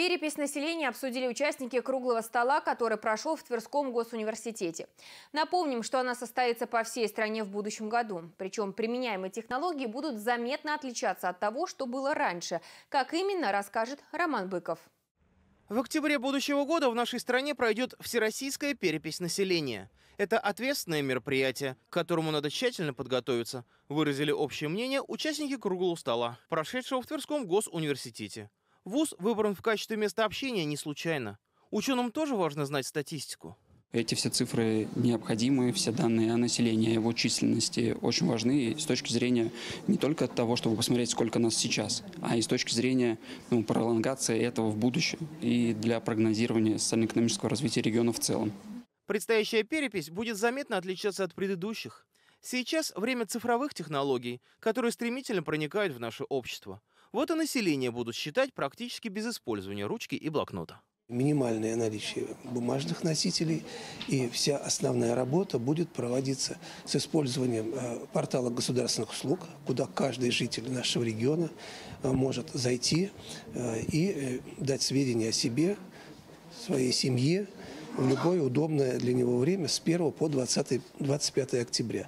Перепись населения обсудили участники круглого стола, который прошел в Тверском госуниверситете. Напомним, что она состоится по всей стране в будущем году. Причем применяемые технологии будут заметно отличаться от того, что было раньше. Как именно, расскажет Роман Быков. В октябре будущего года в нашей стране пройдет всероссийская перепись населения. Это ответственное мероприятие, к которому надо тщательно подготовиться, выразили общее мнение участники круглого стола, прошедшего в Тверском госуниверситете. ВУЗ выбран в качестве места общения не случайно. Ученым тоже важно знать статистику. Эти все цифры необходимы, все данные о населении, его численности очень важны с точки зрения не только того, чтобы посмотреть, сколько нас сейчас, а и с точки зрения ну, пролонгации этого в будущем и для прогнозирования социально-экономического развития региона в целом. Предстоящая перепись будет заметно отличаться от предыдущих. Сейчас время цифровых технологий, которые стремительно проникают в наше общество. Вот и население будут считать практически без использования ручки и блокнота минимальное наличие бумажных носителей, и вся основная работа будет проводиться с использованием э, портала государственных услуг, куда каждый житель нашего региона э, может зайти э, и дать сведения о себе, своей семье в любое удобное для него время с 1 по 20, 25 октября.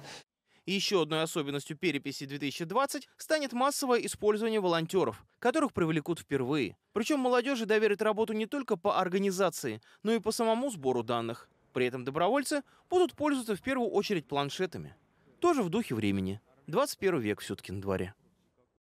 Еще одной особенностью переписи 2020 станет массовое использование волонтеров, которых привлекут впервые. Причем молодежи доверят работу не только по организации, но и по самому сбору данных. При этом добровольцы будут пользоваться в первую очередь планшетами. Тоже в духе времени. 21 век все-таки на дворе.